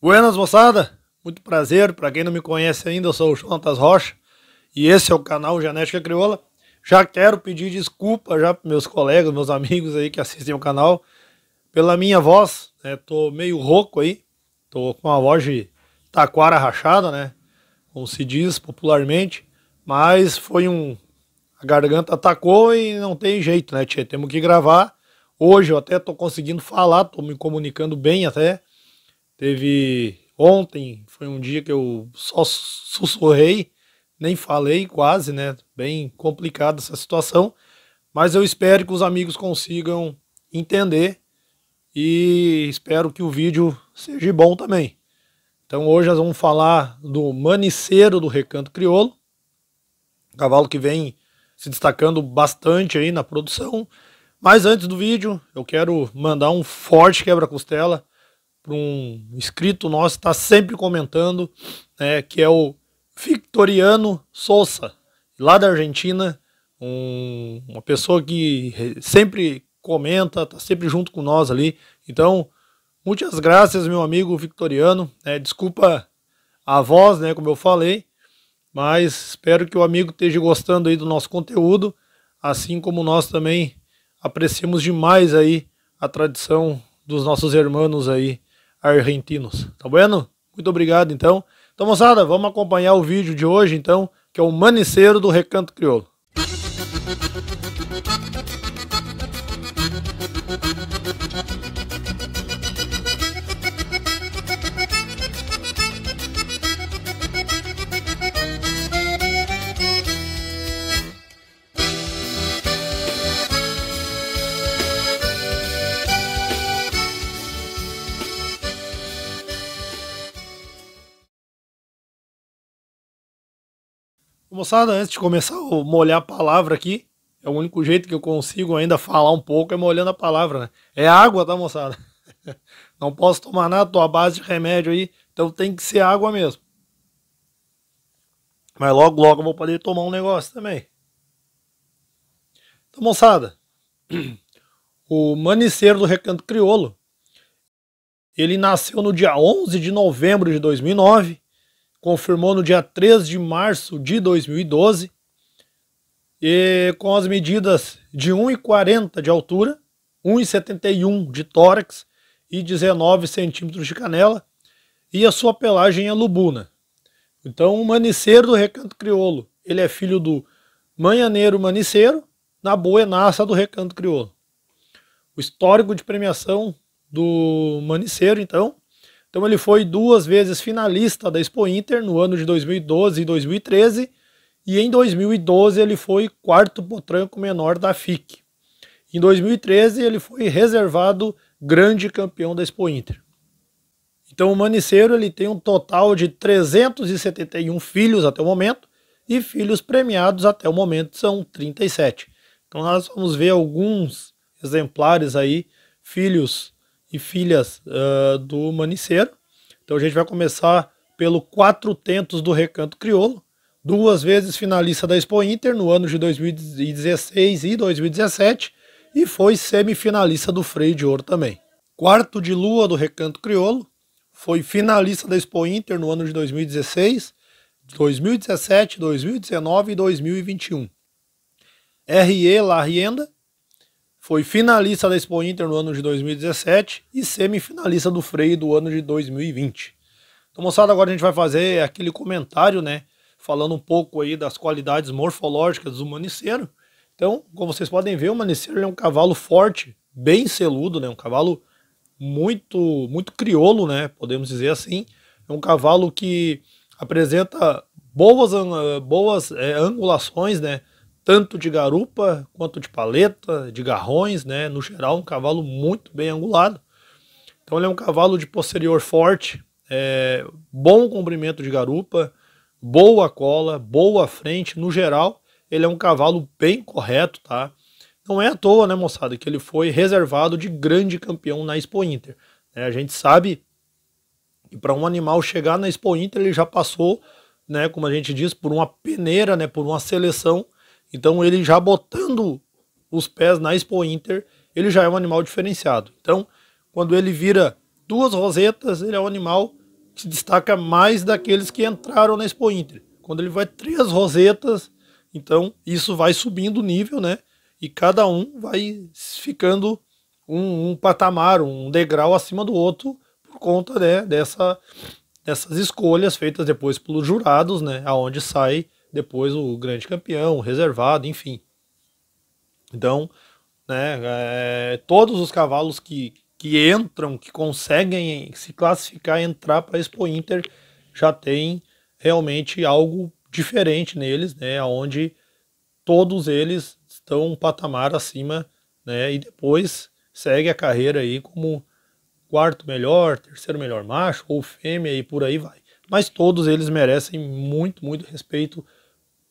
Buenas, moçada! Muito prazer, para quem não me conhece ainda, eu sou o Jontas Rocha e esse é o canal Genética Crioula. Já quero pedir desculpa já para meus colegas, meus amigos aí que assistem o canal pela minha voz, né? Tô meio rouco aí, tô com a voz de taquara rachada, né? Como se diz popularmente, mas foi um... a garganta atacou e não tem jeito, né, tchê? Temos que gravar. Hoje eu até tô conseguindo falar, tô me comunicando bem até, Teve ontem, foi um dia que eu só sussurrei, nem falei quase, né? Bem complicada essa situação, mas eu espero que os amigos consigam entender e espero que o vídeo seja bom também. Então hoje nós vamos falar do maniceiro do recanto crioulo, cavalo que vem se destacando bastante aí na produção. Mas antes do vídeo, eu quero mandar um forte quebra-costela para um inscrito nosso está sempre comentando, né, que é o Victoriano Souza, lá da Argentina, um, uma pessoa que sempre comenta, está sempre junto com nós ali. Então, muitas graças, meu amigo Victoriano. Né, desculpa a voz, né, como eu falei, mas espero que o amigo esteja gostando aí do nosso conteúdo, assim como nós também apreciamos demais aí a tradição dos nossos irmãos aí argentinos. Tá bueno? Muito obrigado, então. Então, moçada, vamos acompanhar o vídeo de hoje, então, que é o Maniceiro do Recanto Crioulo. Moçada, antes de começar a molhar a palavra aqui, é o único jeito que eu consigo ainda falar um pouco é molhando a palavra, né? É água, tá, moçada? Não posso tomar nada, tô à base de remédio aí, então tem que ser água mesmo. Mas logo, logo eu vou poder tomar um negócio também. Então, moçada, o Maniceiro do Recanto Criolo, ele nasceu no dia 11 de novembro de 2009 confirmou no dia 3 de março de 2012, e com as medidas de 1,40 de altura, 1,71 de tórax e 19 centímetros de canela, e a sua pelagem é lubuna. Então, o maniceiro do recanto crioulo, ele é filho do manhaneiro maniceiro, na boenaça do recanto crioulo. O histórico de premiação do maniceiro, então, então ele foi duas vezes finalista da Expo Inter no ano de 2012 e 2013, e em 2012 ele foi quarto potranco menor da FIC. Em 2013 ele foi reservado grande campeão da Expo Inter. Então o Maniceiro ele tem um total de 371 filhos até o momento e filhos premiados até o momento são 37. Então nós vamos ver alguns exemplares aí, filhos e filhas uh, do Maniceiro. Então a gente vai começar pelo Quatro Tentos do Recanto Crioulo, duas vezes finalista da Expo Inter no ano de 2016 e 2017 e foi semifinalista do Freio de Ouro também. Quarto de Lua do Recanto Crioulo, foi finalista da Expo Inter no ano de 2016, 2017, 2019 e 2021. R.E. Rienda foi finalista da Expo Inter no ano de 2017 e semifinalista do freio do ano de 2020. Então, moçada, agora a gente vai fazer aquele comentário, né? Falando um pouco aí das qualidades morfológicas do maniceiro. Então, como vocês podem ver, o maniceiro é um cavalo forte, bem seludo, né? Um cavalo muito, muito criolo, né? Podemos dizer assim. É um cavalo que apresenta boas, eh, boas é, angulações, né? tanto de garupa quanto de paleta, de garrões, né? No geral, um cavalo muito bem angulado. Então ele é um cavalo de posterior forte, é, bom comprimento de garupa, boa cola, boa frente. No geral, ele é um cavalo bem correto, tá? Não é à toa, né, moçada, que ele foi reservado de grande campeão na Expo Inter. É, a gente sabe que para um animal chegar na Expo Inter, ele já passou, né, como a gente diz, por uma peneira, né, por uma seleção então ele já botando os pés na Expo Inter, ele já é um animal diferenciado. Então, quando ele vira duas rosetas, ele é um animal que se destaca mais daqueles que entraram na Expo Inter. Quando ele vai três rosetas, então isso vai subindo o nível, né? E cada um vai ficando um, um patamar, um degrau acima do outro por conta né, dessa, dessas escolhas feitas depois pelos jurados, né? Aonde sai depois o grande campeão, o reservado, enfim. Então, né, é, todos os cavalos que, que entram, que conseguem se classificar, entrar para a Expo Inter, já tem realmente algo diferente neles, né, onde todos eles estão um patamar acima, né, e depois segue a carreira aí como quarto melhor, terceiro melhor macho ou fêmea e por aí vai. Mas todos eles merecem muito, muito respeito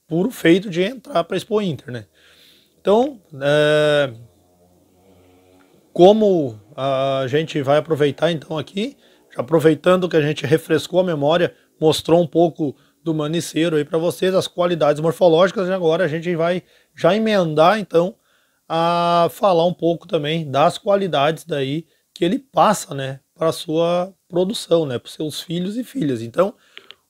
puro feito de entrar para expor Expo Inter, né? Então, é, como a gente vai aproveitar então aqui, aproveitando que a gente refrescou a memória, mostrou um pouco do maniceiro aí para vocês, as qualidades morfológicas, e agora a gente vai já emendar então a falar um pouco também das qualidades daí que ele passa, né, para sua produção, né, para seus filhos e filhas. Então,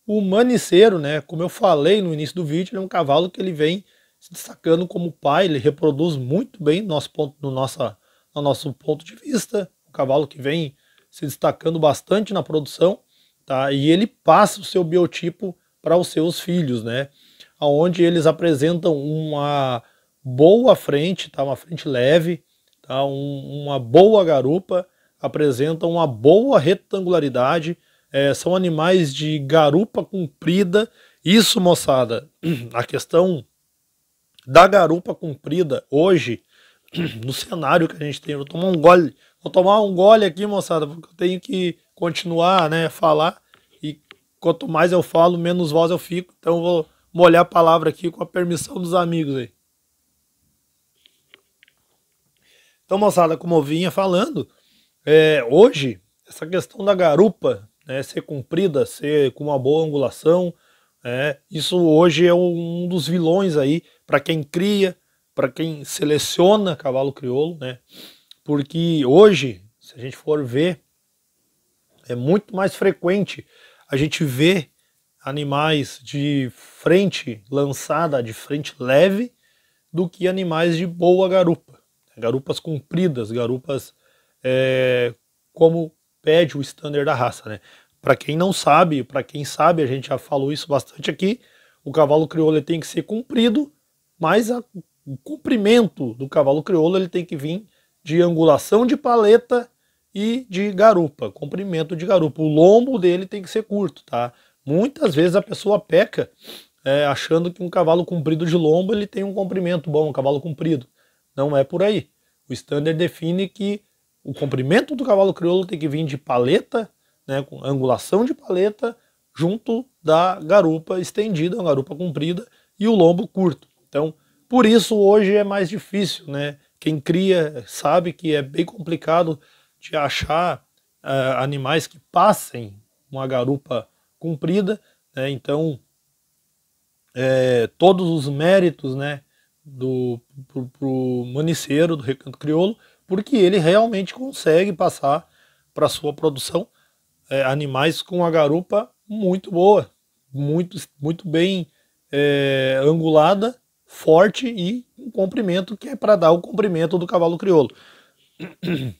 o maniceiro, né, como eu falei no início do vídeo, é um cavalo que ele vem se destacando como pai, ele reproduz muito bem nosso ponto, no, nossa, no nosso ponto de vista, um cavalo que vem se destacando bastante na produção, tá? E ele passa o seu biotipo para os seus filhos, né? Aonde eles apresentam uma boa frente, tá? Uma frente leve, tá? Um, uma boa garupa, apresentam uma boa retangularidade, é, são animais de garupa comprida. Isso, moçada, a questão da garupa comprida hoje, no cenário que a gente tem, vou tomar um gole, vou tomar um gole aqui, moçada, porque eu tenho que continuar, né, falar, e quanto mais eu falo, menos voz eu fico, então eu vou molhar a palavra aqui com a permissão dos amigos aí. Então, moçada, como eu vinha falando, é, hoje, essa questão da garupa né, ser cumprida, ser com uma boa angulação. É, isso hoje é um dos vilões aí para quem cria, para quem seleciona cavalo crioulo, né? Porque hoje, se a gente for ver, é muito mais frequente a gente ver animais de frente lançada, de frente leve, do que animais de boa garupa, garupas compridas, garupas é, como pede o standard da raça, né? Para quem não sabe, para quem sabe, a gente já falou isso bastante aqui, o cavalo crioulo tem que ser comprido, mas a, o comprimento do cavalo crioulo ele tem que vir de angulação de paleta e de garupa, comprimento de garupa. O lombo dele tem que ser curto, tá? Muitas vezes a pessoa peca é, achando que um cavalo comprido de lombo ele tem um comprimento bom, um cavalo comprido. Não é por aí. O standard define que o comprimento do cavalo crioulo tem que vir de paleta, né, com angulação de paleta, junto da garupa estendida, uma garupa comprida e o lombo curto. Então, por isso hoje é mais difícil, né? Quem cria sabe que é bem complicado de achar uh, animais que passem uma garupa comprida, né? Então, é, todos os méritos, né, do pro, pro maniceiro do recanto crioulo porque ele realmente consegue passar para sua produção é, animais com a garupa muito boa, muito, muito bem é, angulada, forte e um comprimento que é para dar o comprimento do cavalo crioulo.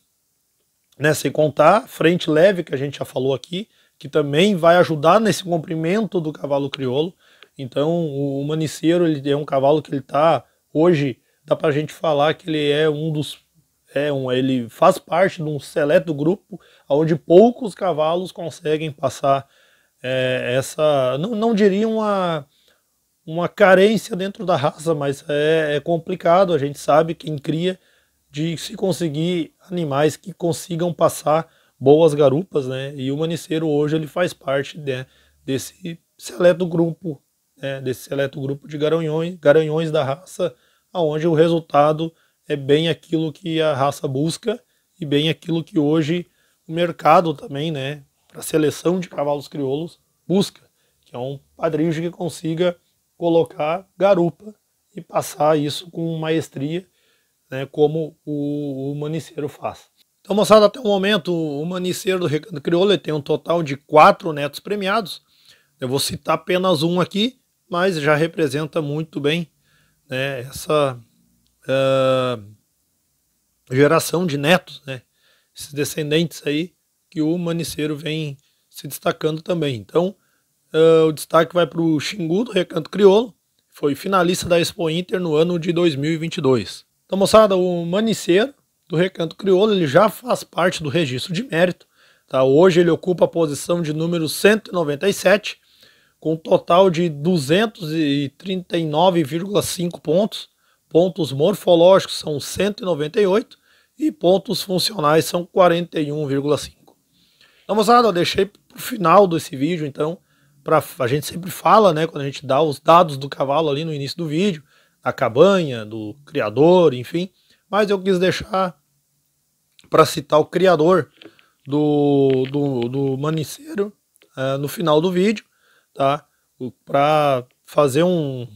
né, sem contar frente leve que a gente já falou aqui, que também vai ajudar nesse comprimento do cavalo crioulo. Então o, o maniceiro ele é um cavalo que ele está hoje dá para a gente falar que ele é um dos é um, ele faz parte de um seleto grupo onde poucos cavalos conseguem passar é, essa, não, não diria uma, uma carência dentro da raça, mas é, é complicado, a gente sabe quem cria de se conseguir animais que consigam passar boas garupas, né? E o maniceiro hoje ele faz parte né, desse seleto grupo, né? desse seleto grupo de garanhões, garanhões da raça, aonde o resultado é bem aquilo que a raça busca e bem aquilo que hoje o mercado também, né, para seleção de cavalos crioulos busca, que é um padrinho que consiga colocar garupa e passar isso com maestria, né, como o, o maniceiro faz. Então, moçada, até o momento, o maniceiro do recanto Crioulo tem um total de quatro netos premiados. Eu vou citar apenas um aqui, mas já representa muito bem né, essa uh, geração de netos, né? Esses descendentes aí que o Maniceiro vem se destacando também. Então, uh, o destaque vai para o Xingu do Recanto Crioulo, foi finalista da Expo Inter no ano de 2022. Então, moçada, o Maniceiro do Recanto Crioulo ele já faz parte do registro de mérito. Tá? Hoje ele ocupa a posição de número 197, com um total de 239,5 pontos Pontos morfológicos são 198 e pontos funcionais são 41,5. Então, moçada, eu deixei o final desse vídeo, então, pra, a gente sempre fala, né, quando a gente dá os dados do cavalo ali no início do vídeo, da cabanha, do criador, enfim, mas eu quis deixar para citar o criador do, do, do maniceiro uh, no final do vídeo, tá? Para fazer um,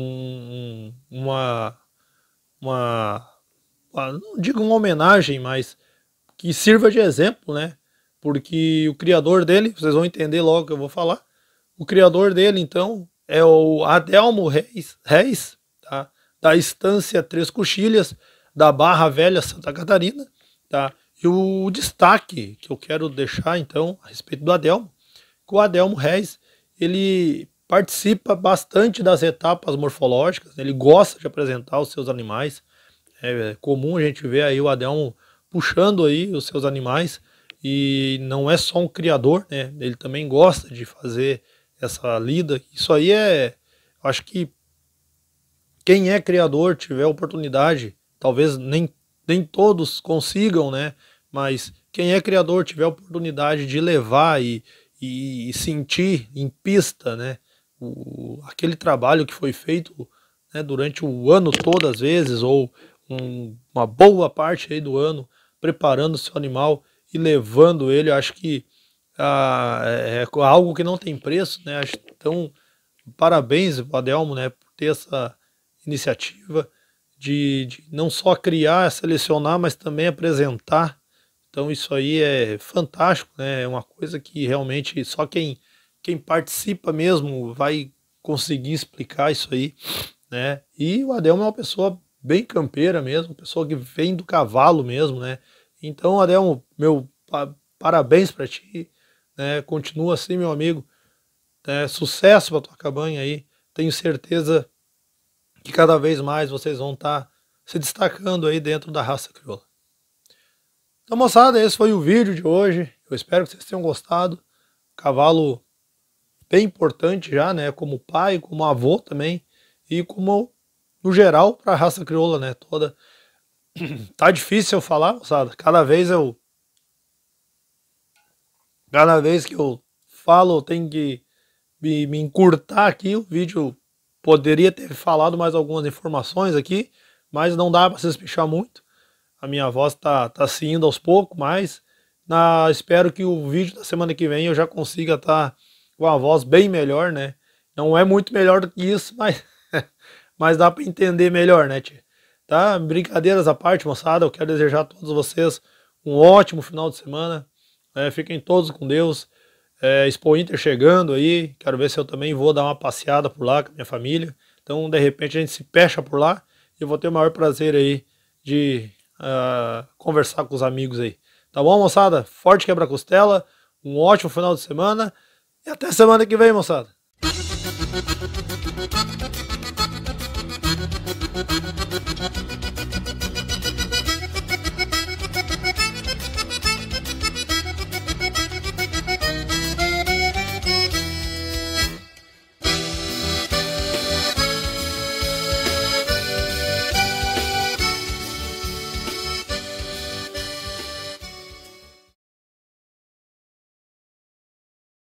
um, uma, uma, não digo uma homenagem, mas que sirva de exemplo, né? Porque o criador dele, vocês vão entender logo o que eu vou falar, o criador dele, então, é o Adelmo Reis, Reis tá? da Estância Três Coxilhas, da Barra Velha, Santa Catarina, tá? E o destaque que eu quero deixar, então, a respeito do Adelmo, que o Adelmo Reis, ele participa bastante das etapas morfológicas, ele gosta de apresentar os seus animais. É, é comum a gente ver aí o Adão puxando aí os seus animais e não é só um criador, né? Ele também gosta de fazer essa lida. Isso aí é, acho que quem é criador tiver oportunidade, talvez nem, nem todos consigam, né? Mas quem é criador tiver oportunidade de levar e, e sentir em pista, né? o, aquele trabalho que foi feito né, durante o ano todo, às vezes, ou um, uma boa parte aí do ano, preparando seu animal e levando ele, acho que ah, é, é algo que não tem preço, né? Acho, então, parabéns, Adelmo, né, por ter essa iniciativa de, de não só criar, selecionar, mas também apresentar. Então, isso aí é fantástico, né? É uma coisa que realmente só quem quem participa mesmo vai conseguir explicar isso aí, né? E o Adelmo é uma pessoa bem campeira mesmo, pessoa que vem do cavalo mesmo, né? Então, Adelmo, meu parabéns para ti, né? Continua assim, meu amigo. É, sucesso para tua cabanha aí. Tenho certeza que cada vez mais vocês vão estar tá se destacando aí dentro da raça crioula. Então, moçada, esse foi o vídeo de hoje. Eu espero que vocês tenham gostado. Cavalo bem importante já, né? Como pai, como avô também e como no geral para a raça crioula, né? Toda tá difícil eu falar, moçada. Cada vez eu cada vez que eu falo, eu tenho que me, me encurtar aqui. O vídeo poderia ter falado mais algumas informações aqui, mas não dá para vocês pichar muito. A minha voz tá tá se indo aos poucos, mas na espero que o vídeo da semana que vem eu já consiga estar tá com a voz bem melhor, né? Não é muito melhor do que isso, mas, mas dá para entender melhor, né, tia? Tá? Brincadeiras à parte, moçada. Eu quero desejar a todos vocês um ótimo final de semana. É, fiquem todos com Deus. É, Expo Inter chegando aí. Quero ver se eu também vou dar uma passeada por lá com a minha família. Então, de repente, a gente se pecha por lá. E eu vou ter o maior prazer aí de uh, conversar com os amigos aí. Tá bom, moçada? Forte quebra-costela. Um ótimo final de semana. E até semana que vem, moçada.